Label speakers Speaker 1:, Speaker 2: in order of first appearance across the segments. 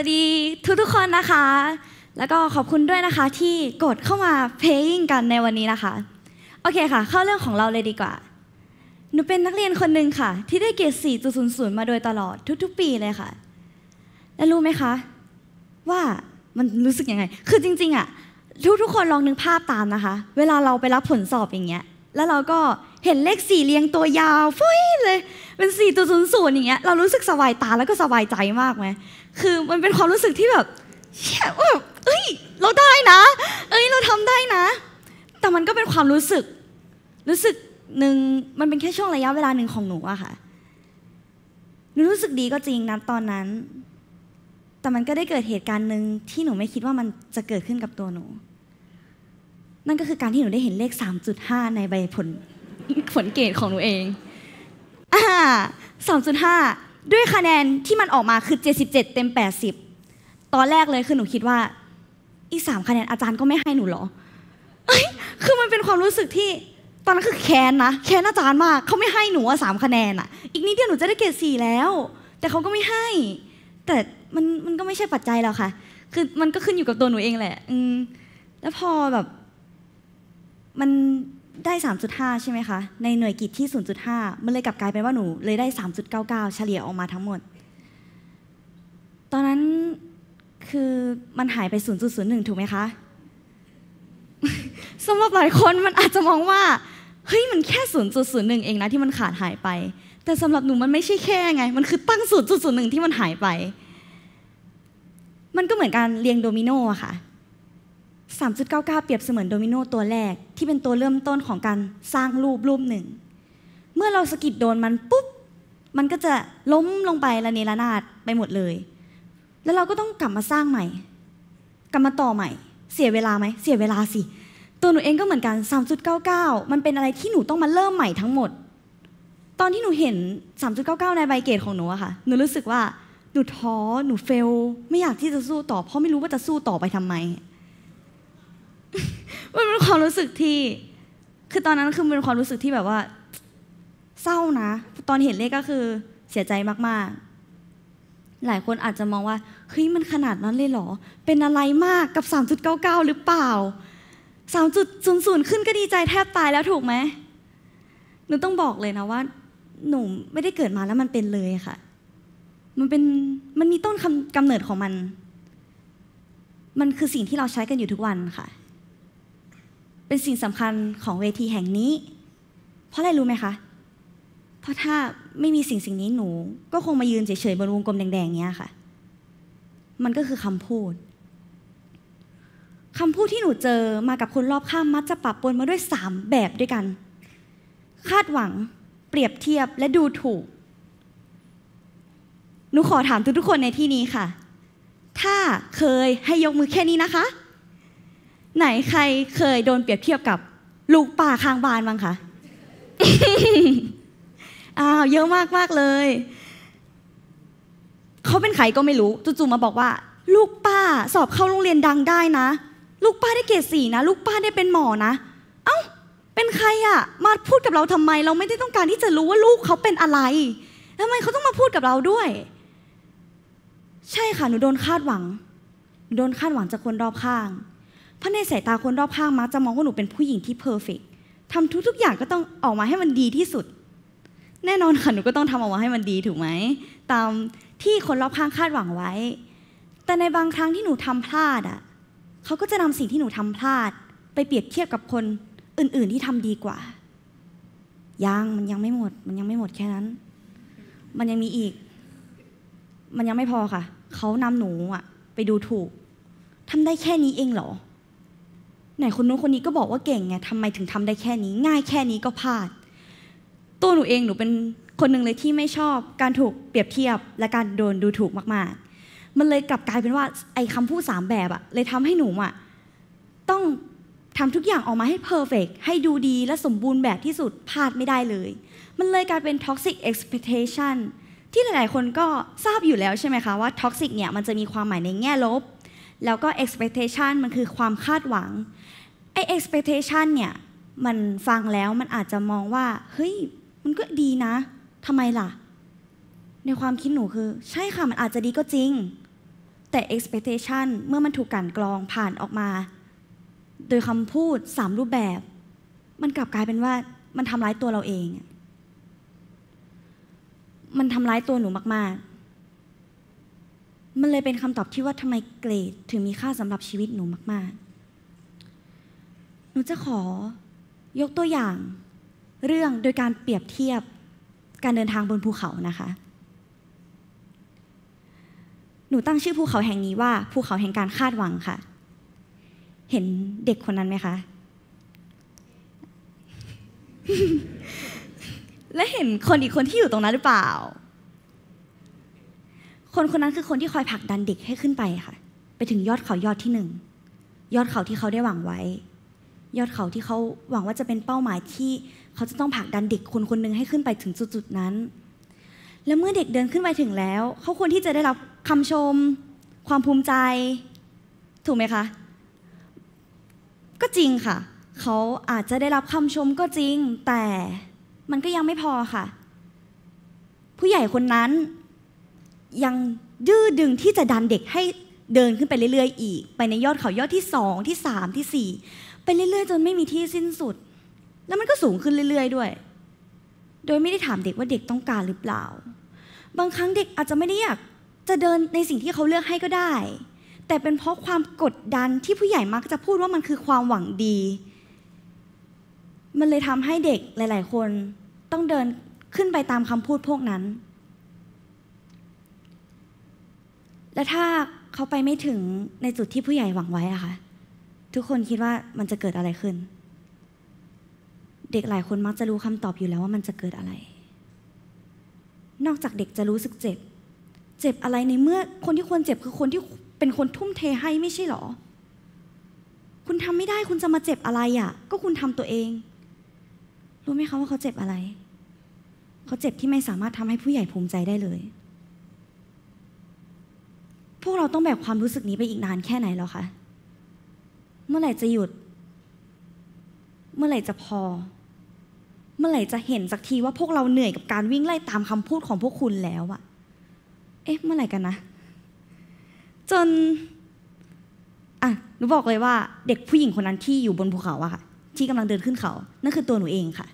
Speaker 1: วัสดีทุกๆ คนนะคะ แล้วก็ขอบคุณด้วยนะคะ ที่กดเข้ามาเพลงกันในวันนี้นะคะ โอเคค่ะ เข้าเรื่องของเราเลยดีกว่า หนูเป็นนักเรียนคนหนึ่งค่ะ ที่ได้เกรด4.00 มาโดยตลอด ทุก ๆ ปีเลยค่ะ แล้วรู้ไหมคะ ว่ามันรู้สึกยังไง คือจริงๆ อ่ะทุกๆคนลองนึกภาพตามนะคะ เวลาเราไปรับผลสอบอย่างเงี้ย แล้วเราก็เห็นเลขสี่เรียงตัวยาวฟุ้ยเลยเป็น4ี่ตัวศูนย์ศูนย์อย่างเงี้ยเรารู้สึกสบายตาแล้วก็สบายใจมากไหมคือมันเป็นความรู้สึกที่แบบเช่แบบเอ้ย เราได้นะเอ้ยเราทำได้นะ แต่มันก็เป็นความรู้สึก รู้สึกหนึ่งมันเป็นแค่ช่วงระยะเวลาหนึ่งของหนูอะค่ะหนูรู้สึกดีก็จริงนะ ตอนนั้น แต่มันก็ได้เกิดเหตุการณ์หนึ่งที่หนูไม่คิดว่ามันจะเกิดขึ้นกับตัวหนู นั่นก็คือการที่หนูได้เห็นเลข 3.5 ในใบผลผลเกตของหนูเองอ่าสามดห้าด้วยคะแนนที่มันออกมาคือเจ็ดสิบเจ็ดเต็มแปดสิบตอนแรกเลยคือหนูคิดว่า อีกสามคะแนนอาจารย์ก็ไม่ให้หนูหรอคือมันเป็นความรู้สึกที่ตอนนั้นคือ แค้นนะแค้นอาจารย์มากเขาไม่ให้หนูสามคะแนนอ่ะอีกนิดเดียวหนูจะได้เกรดสี่แล้ว แต่เขาก็ไม่ให้ แต่มันมันก็ไม่ใช่ปัจจัยแล้วค่ะ คือมันก็ขึ้นอยู่กับตัวหนูเองแหละ อืมแล้วพอแบบมันได้ 3.5ใช่ไหมคะ ในหน่วยกิจที่0.5มันเลยกลับกลายเป็นว่าหนูเลยได้ 3.99 เฉลี่ยออกมาทั้งหมด ตอนนั้นคือมันหายไป0.01ถูกไหมคะสำหรับหลายคนมันอาจจะมองว่าเฮ้ยมันแค่0.01เองนะ ที่มันขาดหายไป แต่สำหรับหนูมันไม่ใช่แค่ไง มันคือตั้ง0.01ที่มันหายไป มันก็เหมือนการเรียงโดมิโนอะค่ะ3.99เปรียบเสมือนโดมิโนตัวแรกที่เป็นตัวเริ่มต้นของการสร้างรูปรูปหนึ่ง เมื่อเราสกิดโดนมันปุ๊บมันก็จะล้มลงไประเนระนาดไปหมดเลย แล้วเราก็ต้องกลับมาสร้างใหม่กลับมาต่อใหม่ เสียเวลาไหมเสียเวลาสิ ตัวหนูเองก็เหมือนกัน3.99มันเป็นอะไรที่หนูต้องมาเริ่มใหม่ทั้งหมด ตอนที่หนูเห็น3.99ในใบเกตของหนูอะค่ะหนูรู้สึกว่าหนูท้อ หนูเฟล ไม่อยากที่จะสู้ต่อเพราะไม่รู้ว่าจะสู้ต่อไปทำไมมันเป็นความรู้สึกที่ คือตอนนั้นคือเป็นความรู้สึกที่แบบว่า เศร้านะ ตอนเห็นเลขก็คือเสียใจมาก ๆ หลายคนอาจจะมองว่าเฮ้ยมันขนาดนั้นเลยเหรอ เป็นอะไรมากกับ3.99หรือเปล่า3.00ขึ้น ก็ดีใจแทบตายแล้วถูกไหมหนูต้องบอกเลยนะว่า หนูไม่ได้เกิดมาแล้วมันเป็นเลยค่ะ มันเป็นมันมีต้นกำเนิดของมัน มันคือสิ่งที่เราใช้กันอยู่ทุกวันค่ะเป็นสิ่งสำคัญของเวทีแห่งนี้ เพราะอะไรรู้ไหมคะ เพราะถ้าไม่มีสิ่งสิ่งนี้หนู ก็คงมายืนเฉยๆ บนวงกลมแดงๆเนี้ยค่ะ มันก็คือคำพูด คำพูดที่หนูเจอมากับคนรอบข้างมักจะปะปนมาด้วยสามแบบด้วยกัน คาดหวัง เปรียบเทียบ และดูถูก หนูขอถามทุกๆ คนในที่นี้ค่ะ ถ้าเคยให้ยกมือแค่นี้นะคะไหนใครเคยโดนเปรียบเทียบกับ ลูกป่าข้างบ้านบ้างคะ อ้าวเยอะมากมากเลย เขาเป็นใครก็ไม่รู้จู่ๆมาบอกว่า ลูกป้าสอบเข้าโรงเรียนดังได้นะลูกป้าได้เกรดสี่นะลูกป้าได้เป็นหมอนะเอ้าเป็นใครอะมาพูดกับเราทำไม เราไม่ได้ต้องการที่จะรู้ว่าลูกเขาเป็นอะไรทำไมเขาต้องมาพูดกับเราด้วย ใช่ค่ะหนูโดนคาดหวังโดนคาดหวังจากคนรอบข้างพราะในสายตาคนรอบข้างมักจะมองว่าหนูเป็นผู้หญิงที่เพอร์เฟกทำทุกๆอย่างก็ต้องออกมาให้มันดีที่สุด แน่นอนค่ะหนูก็ต้องทำออกมาให้มันดีถูกไหมตามที่คนรอบข้างคาดหวังไว้ แต่ในบางครั้งที่หนูทำพลาดอ่ะเขาก็จะนำสิ่งที่หนูทำพลาด ไปเปรียบเทียบกับคนอื่นๆที่ทำดีกว่ายังมันยังไม่หมด มันยังไม่หมดแค่นั้น มันยังมีอีก มันยังไม่พอค่ะเขานำหนูอ่ะ ไปดูถูกทำได้แค่นี้เองเหรอไหนคนนู้นคนนี้ก็บอกว่าเก่งไงทำไมถึงทำได้แค่นี้ ง่ายแค่นี้ก็พลาด ตัวหนูเองหนูเป็นคนหนึ่งเลยที่ไม่ชอบการถูกเปรียบเทียบ และการโดนดูถูกมากๆ มันเลยกลับกลายเป็นว่าไอ้คำพูดสามแบบอะเลยทำให้หนูอะต้องทำทุกอย่างออกมาให้เพอร์เฟกให้ดูดีและสมบูรณ์แบบที่สุดพลาดไม่ได้เลย มันเลยกลายเป็นซิ x เอ็กซ์ c t a t i o นที่หลายๆคนก็ทราบอยู่แล้วใช่ไหมคะว่าอกซิกเนี่ยมันจะมีความหมายในแง่ลบแล้วก็ expectation มันคือความคาดหวังไอ้ expectation เนี่ยมันฟังแล้วมันอาจจะมองว่าเฮ้ยมันก็ดีนะทำไมล่ะ ในความคิดหนูคือ ใช่ค่ะมันอาจจะดีก็จริงแต่ expectation เมื่อมันถูกกันกรองผ่านออกมา โดยคำพูดสามรูปแบบ มันกลับกลายเป็นว่า มันทำร้ายตัวเราเอง มันทำร้ายตัวหนูมากๆมันเลยเป็นคำตอบที่ว่าทำไมเกรด ถึงมีค่าสำหรับชีวิตหนูมาก ๆ หนูจะขอ ยกตัวอย่าง เรื่องโดยการเปรียบเทียบการเดินทางบนภูเขานะคะ หนูตั้งชื่อภูเขาแห่งนี้ว่าภูเขาแห่งการคาดหวังค่ะ เห็นเด็กคนนั้นไหมคะ และเห็นคนอีกคนที่อยู่ตรงนั้นหรือเปล่าคนคนนั้นคือคนที่คอยผลักดันเด็กให้ขึ้นไปค่ะ ไปถึงยอดเขายอดที่หนึ่งยอดเขาที่เขาได้หวังไว้ ยอดเขาที่เขาหวังว่าจะเป็นเป้าหมายที่ เขาจะต้องผลักดันเด็ก คนคนหนึ่งให้ขึ้นไปถึงจุดๆนั้น และเมื่อเด็กเดินขึ้นไปถึงแล้ว เขาควรที่จะได้รับคำชม ความภูมิใจ ถูกไหมคะ ก็จริงค่ะ เขาอาจจะได้รับคำชมก็จริง แต่มันก็ยังไม่พอค่ะ ผู้ใหญ่คนนั้นยังดื้อดึงที่จะดันเด็กให้เดินขึ้นไปเรื่อยๆ อีก ไปในยอดเขายอดที่สองที่สามที่สี่ไปเรื่อยๆ จนไม่มีที่สิ้นสุด แล้วมันก็สูงขึ้นเรื่อยๆ ด้วย โดยไม่ได้ถามเด็กว่าเด็กต้องการหรือเปล่า บางครั้งเด็กอาจจะไม่ได้อยากจะเดินในสิ่งที่เขาเลือกให้ก็ได้ แต่เป็นเพราะความกดดันที่ผู้ใหญ่มักจะพูดว่ามันคือความหวังดี มันเลยทำให้เด็กหลายๆคนต้องเดินขึ้นไปตามคำพูดพวกนั้นแล้วถ้าเขาไปไม่ถึงในจุดที่ผู้ใหญ่หวังไว้อะคะทุกคนคิดว่ามันจะเกิดอะไรขึ้น เด็กหลายคนมักจะรู้คำตอบอยู่แล้วว่ามันจะเกิดอะไร นอกจากเด็กจะรู้สึกเจ็บ เจ็บอะไรในเมื่อคนที่ควรเจ็บคือคนที่เป็นคนทุ่มเทให้ไม่ใช่หรอ คุณทำไม่ได้คุณจะมาเจ็บอะไรอะ่ะ ก็คุณทำตัวเอง รู้ไหมคะว่าเขาเจ็บอะไร เขาเจ็บที่ไม่สามารถทำให้ผู้ใหญ่ภูมิใจได้เลยพวกเราต้องแบกความรู้สึกนี้ไปอีกนานแค่ไหนแล้วคะ เมื่อไหร่จะหยุด เมื่อไหร่จะพอ เมื่อไหร่จะเห็นสักทีว่าพวกเราเหนื่อยกับการวิ่งไล่ตามคำพูดของพวกคุณแล้วอะ เอ๊ะ เมื่อไหร่กันนะ จนอ่ะหนูบอกเลยว่า เด็กผู้หญิงคนนั้นที่อยู่บนภูเขาอะค่ะ ที่กำลังเดินขึ้นเขา นั่นคือตัวหนูเองค่ะ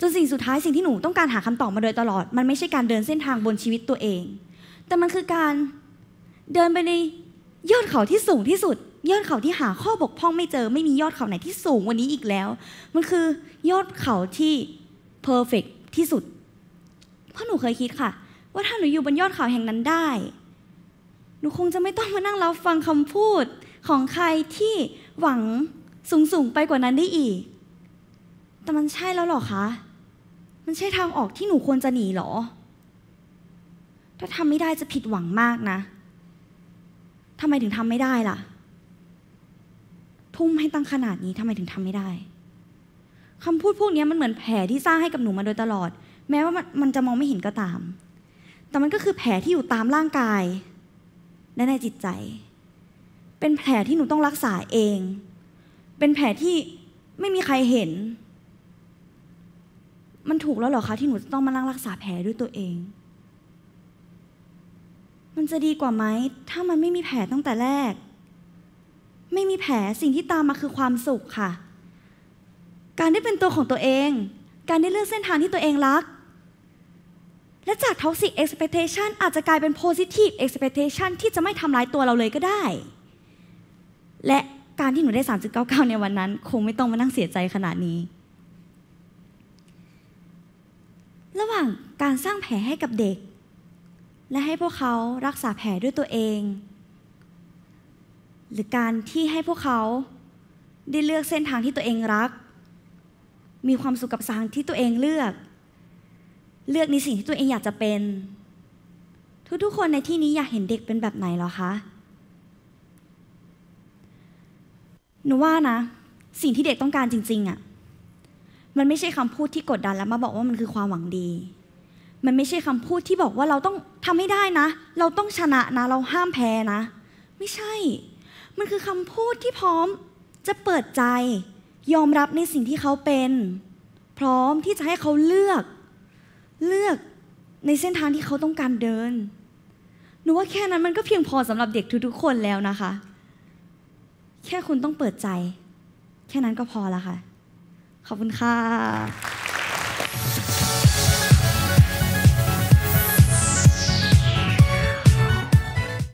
Speaker 1: จนสิ่งสุดท้ายสิ่งที่หนูต้องการหาคำตอบมาโดยตลอด มันไม่ใช่การเดินเส้นทางบนชีวิตตัวเอง แต่มันคือการเดินไปในยอดเขาที่สูงที่สุดยอดเขาที่หาข้อบกพร่องไม่เจอ ไม่มียอดเขาไหนที่สูงวันนี้อีกแล้ว มันคือ ยอดเขาที่เพอร์เฟกที่สุดเพราะหนูเคยคิดค่ะ ว่าถ้าหนูอยู่บนยอดเขาแห่งนั้นได้ หนูคงจะไม่ต้องมานั่งรับฟังคำพูดของใครที่หวังสูงสูงไปกว่านั้นได้อีกแต่มันใช่แล้วหรอคะ มันใช่ทางออกที่หนูควรจะหนีหรอ ถ้าทำไม่ได้จะผิดหวังมากนะทำไมถึงทำไม่ได้ล่ะ ทุ่มให้ตั้งขนาดนี้ทำไมถึงทำไม่ได้คำพูดพวกนี้มันเหมือนแผลที่สร้างให้กับหนูมาโดยตลอด แม้ว่ามันจะมองไม่เห็นก็ตาม แต่มันก็คือแผลที่อยู่ตามร่างกาย และในจิตใจ เป็นแผลที่หนูต้องรักษาเอง เป็นแผลที่ไม่มีใครเห็น มันถูกแล้วหรอคะที่หนูจะต้องมานั่งรักษาแผลด้วยตัวเองมันจะดีกว่าไหม ถ้ามันไม่มีแผลตั้งแต่แรก ไม่มีแผลสิ่งที่ตามมาคือความสุขค่ะ การได้เป็นตัวของตัวเอง การได้เลือกเส้นทางที่ตัวเองรัก และจาก toxic expectation อาจจะกลายเป็น positive expectation ที่จะไม่ทำร้ายตัวเราเลยก็ได้ และการที่หนูได้ 3.99 ในวันนั้น คงไม่ต้องมานั่งเสียใจขนาดนี้ ระหว่างการสร้างแผลให้กับเด็กและให้พวกเขารักษาแผลด้วยตัวเอง หรือการที่ให้พวกเขาได้เลือกเส้นทางที่ตัวเองรัก มีความสุขกับทางที่ตัวเองเลือก เลือกในสิ่งที่ตัวเองอยากจะเป็น ทุกๆคนในที่นี้อยากเห็นเด็กเป็นแบบไหนหรอคะหนูว่านะ สิ่งที่เด็กต้องการจริง ๆอะ่ะมันไม่ใช่คำพูดที่กดดันแล้วมาบอกว่ามันคือความหวังดีมันไม่ใช่คำพูดที่บอกว่าเราต้องทำให้ได้นะ เราต้องชนะนะ เราห้ามแพ้นะ ไม่ใช่ มันคือคำพูดที่พร้อมจะเปิดใจ ยอมรับในสิ่งที่เขาเป็น พร้อมที่จะให้เขาเลือกเลือกในเส้นทางที่เขาต้องการเดิน หนูว่าแค่นั้นมันก็เพียงพอสำหรับเด็กทุกๆคนแล้วนะคะ แค่คุณต้องเปิดใจ แค่นั้นก็พอละค่ะ ขอบคุณค่ะ